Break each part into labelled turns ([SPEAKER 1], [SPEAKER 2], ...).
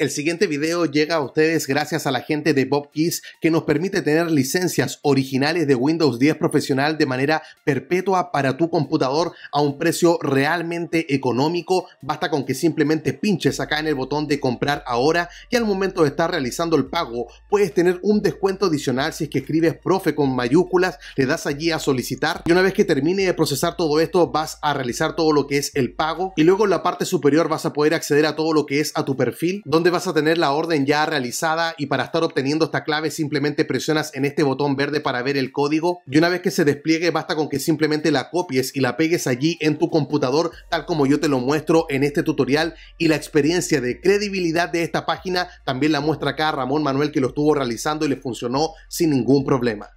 [SPEAKER 1] El siguiente video llega a ustedes gracias a la gente de Bob Keys que nos permite tener licencias originales de Windows 10 profesional de manera perpetua para tu computador a un precio realmente económico. Basta con que simplemente pinches acá en el botón de comprar ahora y al momento de estar realizando el pago puedes tener un descuento adicional si es que escribes profe con mayúsculas, le das allí a solicitar y una vez que termine de procesar todo esto vas a realizar todo lo que es el pago y luego en la parte superior vas a poder acceder a todo lo que es a tu perfil donde vas a tener la orden ya realizada y para estar obteniendo esta clave simplemente presionas en este botón verde para ver el código y una vez que se despliegue basta con que simplemente la copies y la pegues allí en tu computador tal como yo te lo muestro en este tutorial y la experiencia de credibilidad de esta página también la muestra acá Ramón Manuel que lo estuvo realizando y le funcionó sin ningún problema.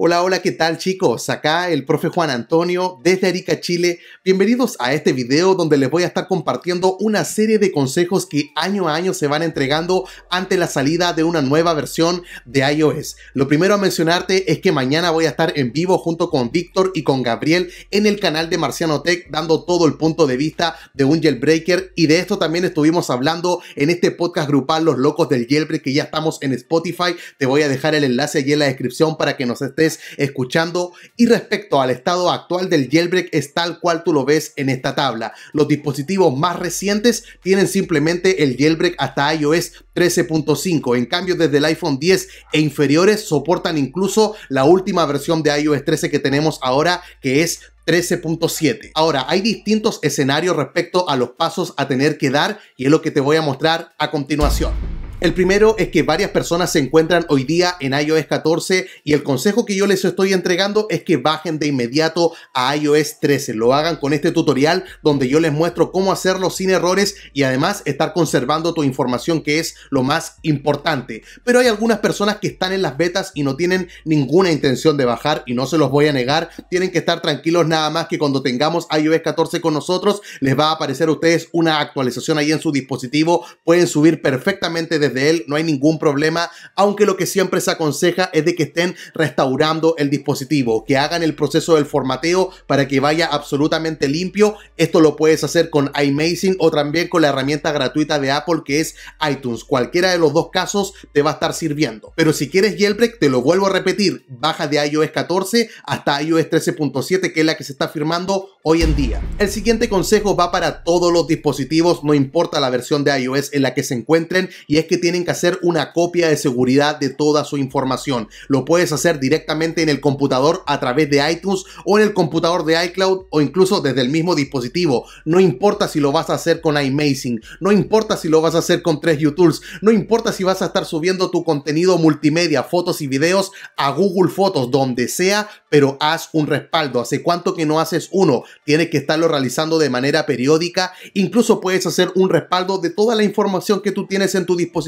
[SPEAKER 1] Hola, hola, ¿qué tal chicos? Acá el profe Juan Antonio desde Arica, Chile. Bienvenidos a este video donde les voy a estar compartiendo una serie de consejos que año a año se van entregando ante la salida de una nueva versión de iOS. Lo primero a mencionarte es que mañana voy a estar en vivo junto con Víctor y con Gabriel en el canal de Marciano Tech dando todo el punto de vista de un jailbreaker y de esto también estuvimos hablando en este podcast grupal Los Locos del Jailbreak que ya estamos en Spotify. Te voy a dejar el enlace allí en la descripción para que nos estés escuchando y respecto al estado actual del jailbreak es tal cual tú lo ves en esta tabla. Los dispositivos más recientes tienen simplemente el jailbreak hasta iOS 13.5. En cambio, desde el iPhone 10 e inferiores soportan incluso la última versión de iOS 13 que tenemos ahora, que es 13.7. Ahora, hay distintos escenarios respecto a los pasos a tener que dar y es lo que te voy a mostrar a continuación. El primero es que varias personas se encuentran hoy día en iOS 14 y el consejo que yo les estoy entregando es que bajen de inmediato a iOS 13. Lo hagan con este tutorial donde yo les muestro cómo hacerlo sin errores y además estar conservando tu información que es lo más importante. Pero hay algunas personas que están en las betas y no tienen ninguna intención de bajar y no se los voy a negar. Tienen que estar tranquilos nada más que cuando tengamos iOS 14 con nosotros les va a aparecer a ustedes una actualización ahí en su dispositivo. Pueden subir perfectamente de de él, no hay ningún problema, aunque lo que siempre se aconseja es de que estén restaurando el dispositivo, que hagan el proceso del formateo para que vaya absolutamente limpio. Esto lo puedes hacer con iMazing o también con la herramienta gratuita de Apple que es iTunes. Cualquiera de los dos casos te va a estar sirviendo. Pero si quieres jailbreak, te lo vuelvo a repetir, baja de iOS 14 hasta iOS 13.7, que es la que se está firmando hoy en día. El siguiente consejo va para todos los dispositivos, no importa la versión de iOS en la que se encuentren, y es que tienen que hacer una copia de seguridad de toda su información. Lo puedes hacer directamente en el computador a través de iTunes o en el computador de iCloud o incluso desde el mismo dispositivo. No importa si lo vas a hacer con iMazing, no importa si lo vas a hacer con tres Tools, no importa si vas a estar subiendo tu contenido multimedia, fotos y videos a Google Fotos, donde sea, pero haz un respaldo. ¿Hace cuánto que no haces uno? Tienes que estarlo realizando de manera periódica. Incluso puedes hacer un respaldo de toda la información que tú tienes en tu dispositivo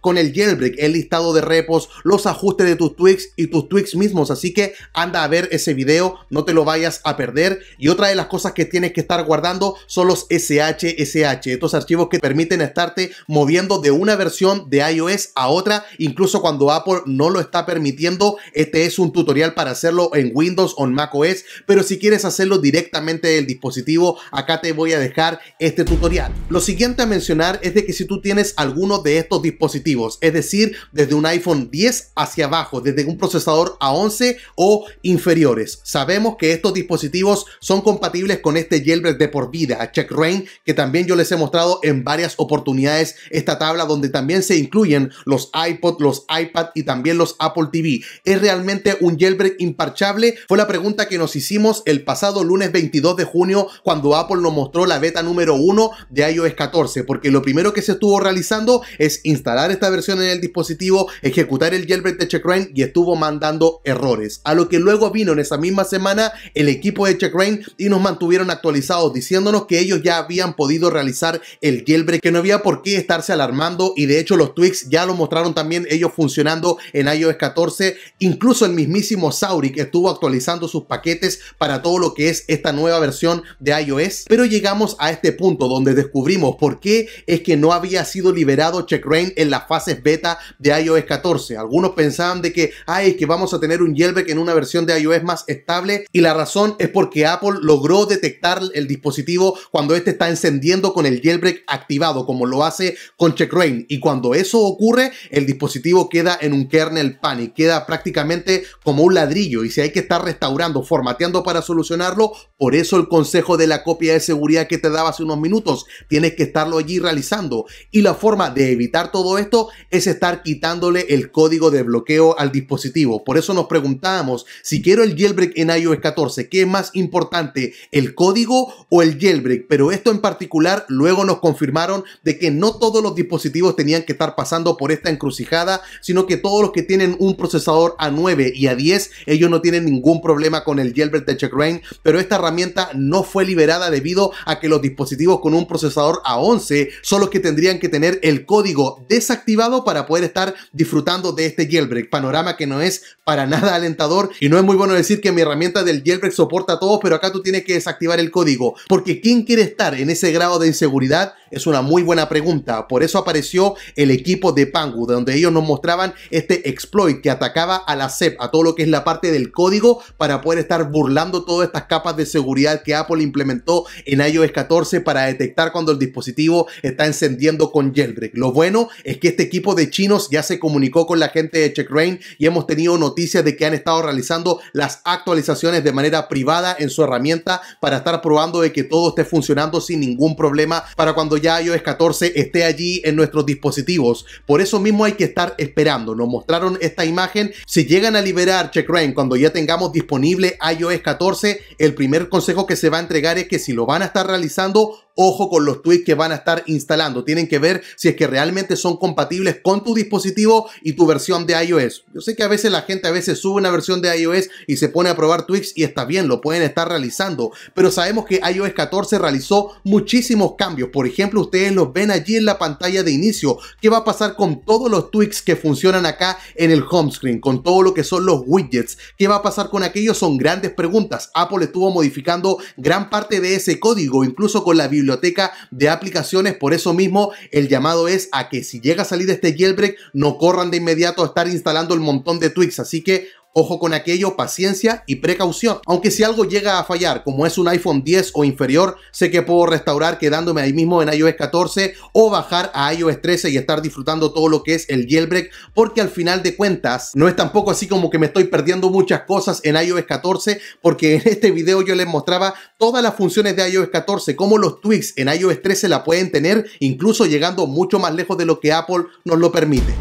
[SPEAKER 1] con el jailbreak, el listado de repos, los ajustes de tus tweaks y tus tweaks mismos. Así que anda a ver ese video, no te lo vayas a perder. Y otra de las cosas que tienes que estar guardando son los SHSH, estos archivos que permiten estarte moviendo de una versión de iOS a otra, incluso cuando Apple no lo está permitiendo. Este es un tutorial para hacerlo en Windows o en macOS, pero si quieres hacerlo directamente del dispositivo, acá te voy a dejar este tutorial. Lo siguiente a mencionar es de que si tú tienes alguno de estos dispositivos, es decir, desde un iPhone 10 hacia abajo, desde un procesador A11 o inferiores. Sabemos que estos dispositivos son compatibles con este jailbreak de por vida, Check Rain, que también yo les he mostrado en varias oportunidades esta tabla donde también se incluyen los iPod, los iPad y también los Apple TV. ¿Es realmente un jailbreak imparchable? Fue la pregunta que nos hicimos el pasado lunes 22 de junio cuando Apple nos mostró la beta número 1 de iOS 14, porque lo primero que se estuvo realizando es instalar esta versión en el dispositivo, ejecutar el jailbreak de CheckRain y estuvo mandando errores. A lo que luego vino en esa misma semana el equipo de CheckRain y nos mantuvieron actualizados diciéndonos que ellos ya habían podido realizar el jailbreak, que no había por qué estarse alarmando y de hecho los tweaks ya lo mostraron también ellos funcionando en iOS 14. Incluso el mismísimo que estuvo actualizando sus paquetes para todo lo que es esta nueva versión de iOS. Pero llegamos a este punto donde descubrimos por qué es que no había sido liberado CheckRain en las fases beta de iOS 14. Algunos pensaban de que, ay, que vamos a tener un jailbreak en una versión de iOS más estable y la razón es porque Apple logró detectar el dispositivo cuando este está encendiendo con el jailbreak activado, como lo hace con CheckRain. Y cuando eso ocurre, el dispositivo queda en un kernel panic, queda prácticamente como un ladrillo y si hay que estar restaurando, formateando para solucionarlo, por eso el consejo de la copia de seguridad que te daba hace unos minutos, tienes que estarlo allí realizando. Y la forma de evitar todo esto es estar quitándole el código de bloqueo al dispositivo. Por eso nos preguntábamos si quiero el jailbreak en iOS 14, ¿qué es más importante, el código o el jailbreak? Pero esto en particular luego nos confirmaron de que no todos los dispositivos tenían que estar pasando por esta encrucijada, sino que todos los que tienen un procesador A9 y A10, ellos no tienen ningún problema con el jailbreak de CheckRain, pero esta herramienta no fue liberada debido a que los dispositivos con un procesador A11 son los que tendrían que tener el código desactivado para poder estar disfrutando de este jailbreak. Panorama que no es para nada alentador y no es muy bueno decir que mi herramienta del jailbreak soporta todo, pero acá tú tienes que desactivar el código. Porque ¿quién quiere estar en ese grado de inseguridad? Es una muy buena pregunta. Por eso apareció el equipo de Pangu, donde ellos nos mostraban este exploit que atacaba a la CEP, a todo lo que es la parte del código, para poder estar burlando todas estas capas de seguridad que Apple implementó en iOS 14 para detectar cuando el dispositivo está encendiendo con jailbreak. Lo bueno es que este equipo de chinos ya se comunicó con la gente de CheckRain y hemos tenido noticias de que han estado realizando las actualizaciones de manera privada en su herramienta para estar probando de que todo esté funcionando sin ningún problema para cuando ya iOS 14 esté allí en nuestros dispositivos. Por eso mismo hay que estar esperando. Nos mostraron esta imagen. Si llegan a liberar CheckRain cuando ya tengamos disponible iOS 14, el primer consejo que se va a entregar es que si lo van a estar realizando, ojo con los tweets que van a estar instalando. Tienen que ver si es que realmente son compatibles con tu dispositivo y tu versión de iOS. Yo sé que a veces la gente a veces sube una versión de iOS y se pone a probar tweaks y está bien, lo pueden estar realizando. Pero sabemos que iOS 14 realizó muchísimos cambios. Por ejemplo, ustedes los ven allí en la pantalla de inicio. ¿Qué va a pasar con todos los tweaks que funcionan acá en el home screen? Con todo lo que son los widgets. ¿Qué va a pasar con aquellos? Son grandes preguntas. Apple estuvo modificando gran parte de ese código, incluso con la biblioteca biblioteca de aplicaciones. Por eso mismo, el llamado es a que si llega a salir este jailbreak, no corran de inmediato a estar instalando el montón de tweaks. Así que Ojo con aquello, paciencia y precaución. Aunque si algo llega a fallar, como es un iPhone 10 o inferior, sé que puedo restaurar quedándome ahí mismo en iOS 14 o bajar a iOS 13 y estar disfrutando todo lo que es el jailbreak, porque al final de cuentas no es tampoco así como que me estoy perdiendo muchas cosas en iOS 14, porque en este video yo les mostraba todas las funciones de iOS 14, cómo los tweaks en iOS 13 la pueden tener, incluso llegando mucho más lejos de lo que Apple nos lo permite.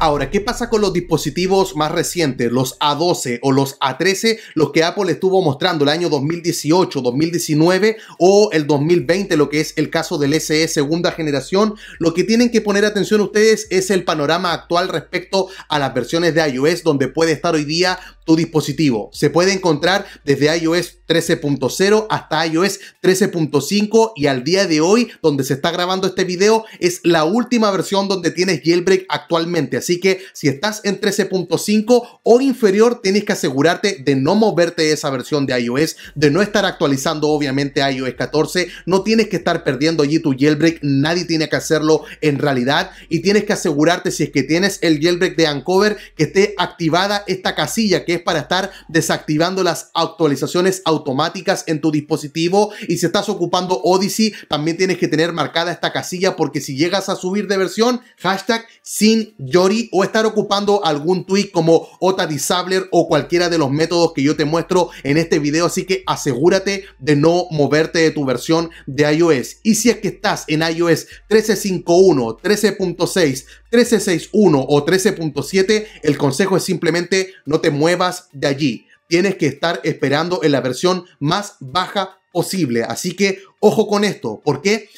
[SPEAKER 1] Ahora, ¿qué pasa con los dispositivos más recientes, los A12 o los A13, los que Apple estuvo mostrando el año 2018, 2019 o el 2020, lo que es el caso del SE segunda generación? Lo que tienen que poner atención ustedes es el panorama actual respecto a las versiones de iOS donde puede estar hoy día tu dispositivo. Se puede encontrar desde iOS 13.0 hasta iOS 13.5 y al día de hoy, donde se está grabando este video, es la última versión donde tienes jailbreak actualmente. Así que si estás en 13.5 o inferior, tienes que asegurarte de no moverte esa versión de iOS, de no estar actualizando obviamente iOS 14. No tienes que estar perdiendo allí tu jailbreak, nadie tiene que hacerlo en realidad. Y tienes que asegurarte si es que tienes el jailbreak de Ancover que esté activada esta casilla que es para estar desactivando las actualizaciones automáticas en tu dispositivo. Y si estás ocupando Odyssey, también tienes que tener marcada esta casilla porque si llegas a subir de versión, hashtag sin Yori o estar ocupando algún tweet como OTA Disabler o cualquiera de los métodos que yo te muestro en este video. Así que asegúrate de no moverte de tu versión de iOS. Y si es que estás en iOS 13.51, 13.6, 13.61 o 13.7, el consejo es simplemente no te muevas de allí. Tienes que estar esperando en la versión más baja posible. Así que ojo con esto. ¿Por qué?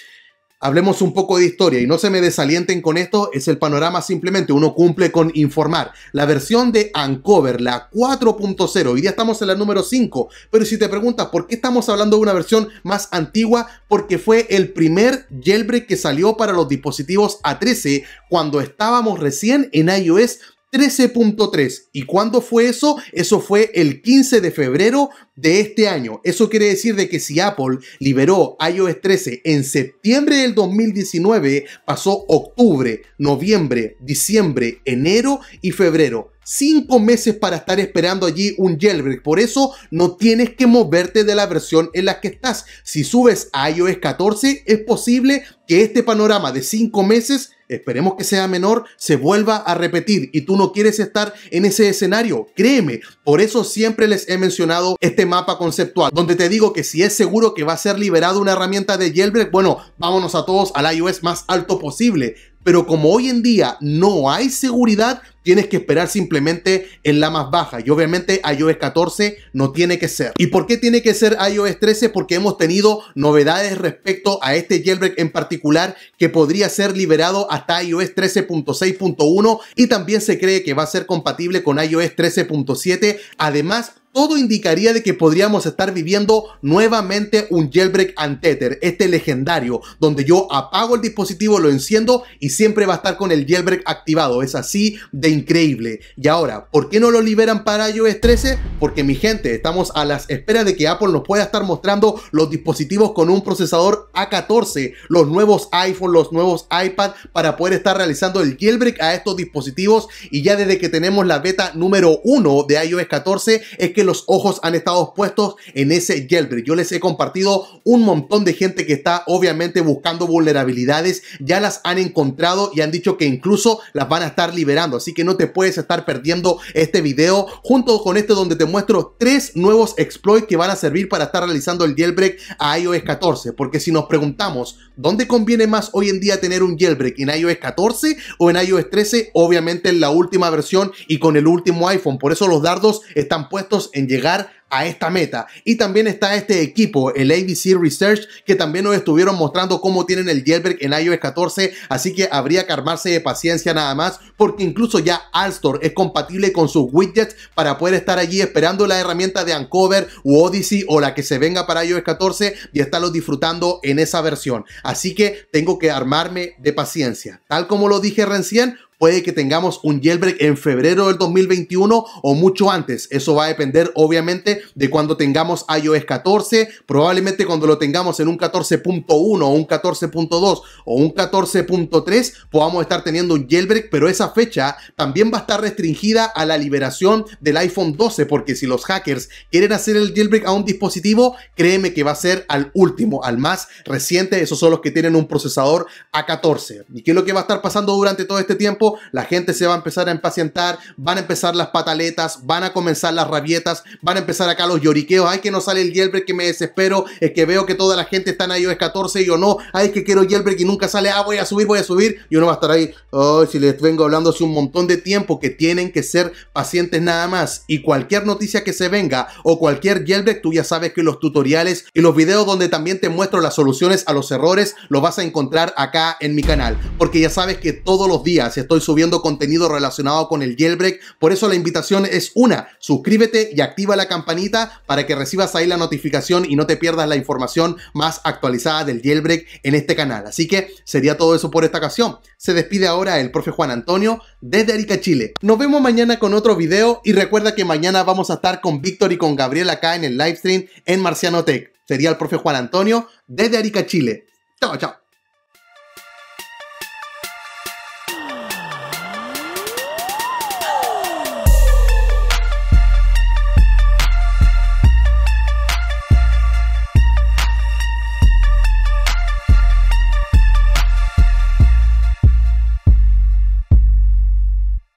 [SPEAKER 1] hablemos un poco de historia y no se me desalienten con esto, es el panorama simplemente, uno cumple con informar. La versión de Uncover, la 4.0, hoy día estamos en la número 5, pero si te preguntas por qué estamos hablando de una versión más antigua, porque fue el primer jailbreak que salió para los dispositivos A13 cuando estábamos recién en iOS 13.3. ¿Y cuándo fue eso? Eso fue el 15 de febrero de este año. Eso quiere decir de que si Apple liberó iOS 13 en septiembre del 2019, pasó octubre, noviembre, diciembre, enero y febrero cinco meses para estar esperando allí un jailbreak. Por eso no tienes que moverte de la versión en la que estás. Si subes a iOS 14, es posible que este panorama de cinco meses esperemos que sea menor, se vuelva a repetir y tú no quieres estar en ese escenario, créeme. Por eso siempre les he mencionado este mapa conceptual, donde te digo que si es seguro que va a ser liberado una herramienta de jailbreak, bueno, vámonos a todos al iOS más alto posible pero como hoy en día no hay seguridad, tienes que esperar simplemente en la más baja. Y obviamente iOS 14 no tiene que ser. ¿Y por qué tiene que ser iOS 13? Porque hemos tenido novedades respecto a este jailbreak en particular que podría ser liberado hasta iOS 13.6.1 y también se cree que va a ser compatible con iOS 13.7. Además, todo indicaría de que podríamos estar viviendo nuevamente un jailbreak anteter, este legendario, donde yo apago el dispositivo, lo enciendo y siempre va a estar con el jailbreak activado. Es así de increíble. Y ahora, ¿por qué no lo liberan para iOS 13? Porque mi gente, estamos a las esperas de que Apple nos pueda estar mostrando los dispositivos con un procesador A14, los nuevos iPhone, los nuevos iPad, para poder estar realizando el jailbreak a estos dispositivos. Y ya desde que tenemos la beta número 1 de iOS 14, es que los ojos han estado puestos en ese jailbreak. Yo les he compartido un montón de gente que está obviamente buscando vulnerabilidades, ya las han encontrado y han dicho que incluso las van a estar liberando, así que no te puedes estar perdiendo este video junto con este donde te muestro tres nuevos exploits que van a servir para estar realizando el jailbreak a iOS 14, porque si nos preguntamos dónde conviene más hoy en día tener un jailbreak en iOS 14 o en iOS 13, obviamente en la última versión y con el último iPhone, por eso los dardos están puestos en llegar a esta meta. Y también está este equipo, el ABC Research, que también nos estuvieron mostrando cómo tienen el jailbreak en iOS 14, así que habría que armarse de paciencia nada más, porque incluso ya Alstor es compatible con sus widgets para poder estar allí esperando la herramienta de Uncover u Odyssey o la que se venga para iOS 14 y estarlo disfrutando en esa versión. Así que tengo que armarme de paciencia. Tal como lo dije recién, puede que tengamos un jailbreak en febrero del 2021 o mucho antes. Eso va a depender obviamente de cuando tengamos iOS 14, probablemente cuando lo tengamos en un 14.1 o un 14.2 o un 14.3 podamos estar teniendo un jailbreak, pero esa fecha también va a estar restringida a la liberación del iPhone 12, porque si los hackers quieren hacer el jailbreak a un dispositivo, créeme que va a ser al último, al más reciente, esos son los que tienen un procesador A14. ¿Y qué es lo que va a estar pasando durante todo este tiempo? La gente se va a empezar a impacientar, van a empezar las pataletas, van a comenzar las rabietas, van a empezar acá los lloriqueos, ay que no sale el jailbreak que me desespero, es que veo que toda la gente está en iOS 14 y yo no, ay que quiero jailbreak y nunca sale, ah voy a subir, voy a subir y uno va a estar ahí, si les vengo hablando hace un montón de tiempo que tienen que ser pacientes nada más y cualquier noticia que se venga o cualquier jailbreak tú ya sabes que los tutoriales y los videos donde también te muestro las soluciones a los errores los vas a encontrar acá en mi canal porque ya sabes que todos los días estoy subiendo contenido relacionado con el jailbreak, por eso la invitación es una, suscríbete y activa la campanita para que recibas ahí la notificación y no te pierdas la información más actualizada del jailbreak en este canal. Así que sería todo eso por esta ocasión. Se despide ahora el profe Juan Antonio desde Arica, Chile. Nos vemos mañana con otro video y recuerda que mañana vamos a estar con Víctor y con Gabriel acá en el Livestream en Marciano Tech. Sería el profe Juan Antonio desde Arica, Chile. Chao, chao.